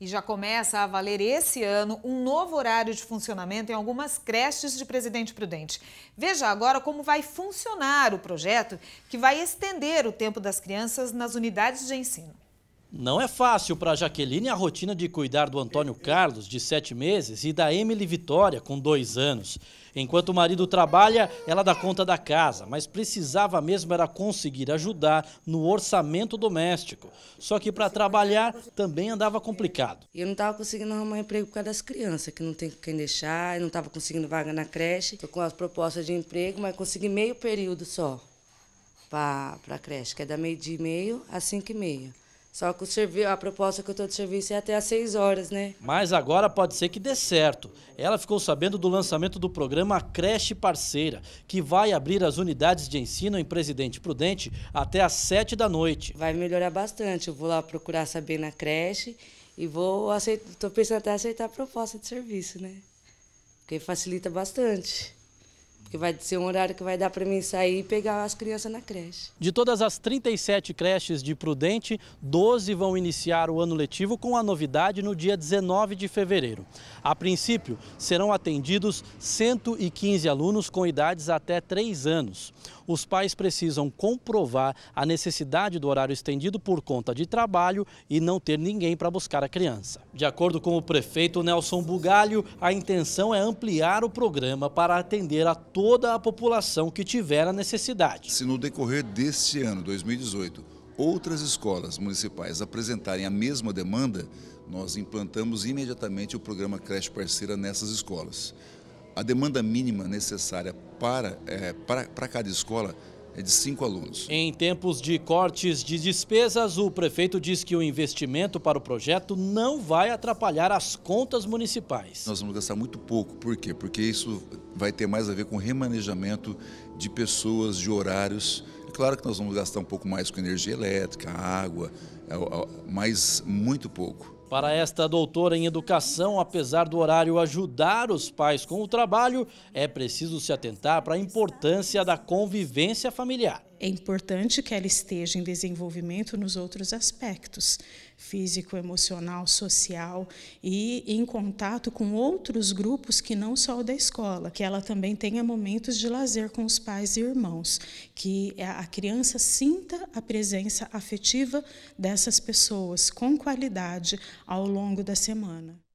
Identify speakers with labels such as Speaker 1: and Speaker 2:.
Speaker 1: E já começa a valer esse ano um novo horário de funcionamento em algumas creches de Presidente Prudente. Veja agora como vai funcionar o projeto que vai estender o tempo das crianças nas unidades de ensino.
Speaker 2: Não é fácil para Jaqueline a rotina de cuidar do Antônio Carlos, de sete meses, e da Emily Vitória, com dois anos. Enquanto o marido trabalha, ela dá conta da casa, mas precisava mesmo era conseguir ajudar no orçamento doméstico. Só que para trabalhar também andava complicado.
Speaker 1: Eu não estava conseguindo arrumar emprego por causa das crianças, que não tem quem deixar, eu não estava conseguindo vaga na creche. Estou com as propostas de emprego, mas consegui meio período só para a creche, que é da meio-dia e meio a cinco e meia. Só que o serviço, a proposta que eu estou de serviço é até às 6 horas, né?
Speaker 2: Mas agora pode ser que dê certo. Ela ficou sabendo do lançamento do programa Creche Parceira, que vai abrir as unidades de ensino em Presidente Prudente
Speaker 1: até às 7 da noite. Vai melhorar bastante. Eu vou lá procurar saber na creche e vou aceitar, tô pensando até aceitar a proposta de serviço, né? Porque facilita bastante porque vai ser um horário que vai dar para mim sair e pegar as crianças na creche.
Speaker 2: De todas as 37 creches de Prudente, 12 vão iniciar o ano letivo com a novidade no dia 19 de fevereiro. A princípio, serão atendidos 115 alunos com idades até 3 anos os pais precisam comprovar a necessidade do horário estendido por conta de trabalho e não ter ninguém para buscar a criança. De acordo com o prefeito Nelson Bugalho, a intenção é ampliar o programa
Speaker 3: para atender a toda a população que tiver a necessidade. Se no decorrer deste ano, 2018, outras escolas municipais apresentarem a mesma demanda, nós implantamos imediatamente o programa Creche Parceira nessas escolas a demanda mínima necessária para, é, para, para cada escola é de cinco alunos.
Speaker 2: Em tempos de cortes de despesas, o prefeito diz que o investimento para o projeto não vai atrapalhar as contas municipais.
Speaker 3: Nós vamos gastar muito pouco, por quê? Porque isso vai ter mais a ver com remanejamento de pessoas, de horários. É claro que nós vamos gastar um pouco mais com energia elétrica, água, é, mas muito pouco.
Speaker 2: Para esta doutora em educação, apesar do horário ajudar os pais com o trabalho, é preciso se atentar para a importância da convivência familiar
Speaker 1: é importante que ela esteja em desenvolvimento nos outros aspectos, físico, emocional, social e em contato com outros grupos que não só o da escola, que ela também tenha momentos de lazer com os pais e irmãos, que a criança sinta a presença afetiva dessas pessoas com qualidade ao longo da semana.